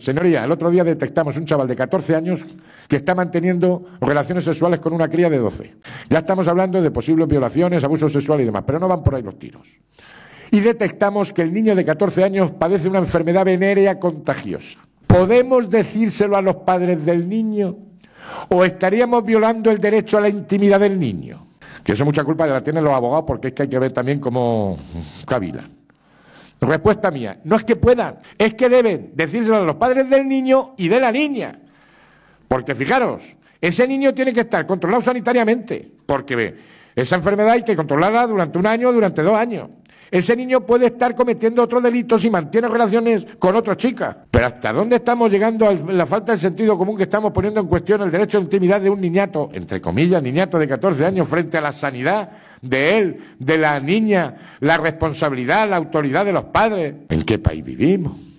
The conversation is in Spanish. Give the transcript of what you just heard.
Señoría, el otro día detectamos un chaval de 14 años que está manteniendo relaciones sexuales con una cría de 12. Ya estamos hablando de posibles violaciones, abusos sexuales y demás, pero no van por ahí los tiros. Y detectamos que el niño de 14 años padece una enfermedad venérea contagiosa. ¿Podemos decírselo a los padres del niño? ¿O estaríamos violando el derecho a la intimidad del niño? Que eso mucha culpa la tienen los abogados porque es que hay que ver también cómo cavila. Respuesta mía, no es que puedan, es que deben decírselo a los padres del niño y de la niña. Porque fijaros, ese niño tiene que estar controlado sanitariamente, porque esa enfermedad hay que controlarla durante un año, durante dos años. Ese niño puede estar cometiendo otro delito si mantiene relaciones con otra chica. Pero ¿hasta dónde estamos llegando a la falta de sentido común que estamos poniendo en cuestión el derecho a intimidad de un niñato, entre comillas, niñato de 14 años, frente a la sanidad de él, de la niña, la responsabilidad, la autoridad de los padres? ¿En qué país vivimos?